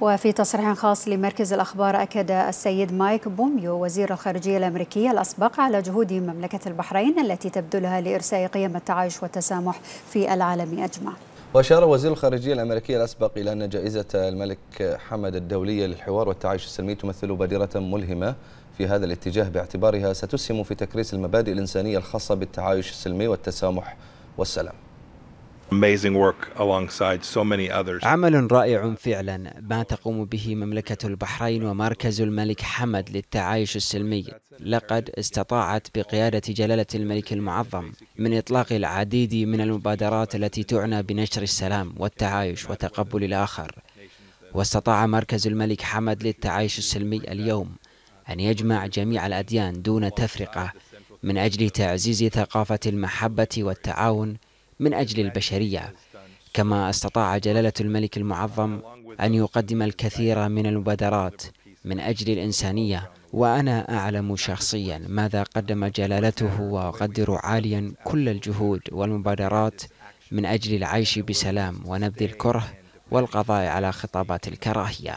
وفي تصريح خاص لمركز الأخبار أكد السيد مايك بوميو وزير الخارجية الأمريكية الأسبق على جهود مملكة البحرين التي تبذلها لإرساء قيم التعايش والتسامح في العالم أجمع وأشار وزير الخارجية الأمريكية الأسبق إلى أن جائزة الملك حمد الدولية للحوار والتعايش السلمي تمثل بادرة ملهمة في هذا الاتجاه باعتبارها ستسهم في تكريس المبادئ الإنسانية الخاصة بالتعايش السلمي والتسامح والسلام عمل رائع فعلا ما تقوم به مملكة البحرين ومركز الملك حمد للتعايش السلمي لقد استطاعت بقيادة جلالة الملك المعظم من إطلاق العديد من المبادرات التي تعنى بنشر السلام والتعايش وتقبل الآخر واستطاع مركز الملك حمد للتعايش السلمي اليوم أن يجمع جميع الأديان دون تفرقة من أجل تعزيز ثقافة المحبة والتعاون من أجل البشرية كما استطاع جلالة الملك المعظم أن يقدم الكثير من المبادرات من أجل الإنسانية وأنا أعلم شخصيا ماذا قدم جلالته وأقدر عاليا كل الجهود والمبادرات من أجل العيش بسلام ونبذ الكره والقضاء على خطابات الكراهية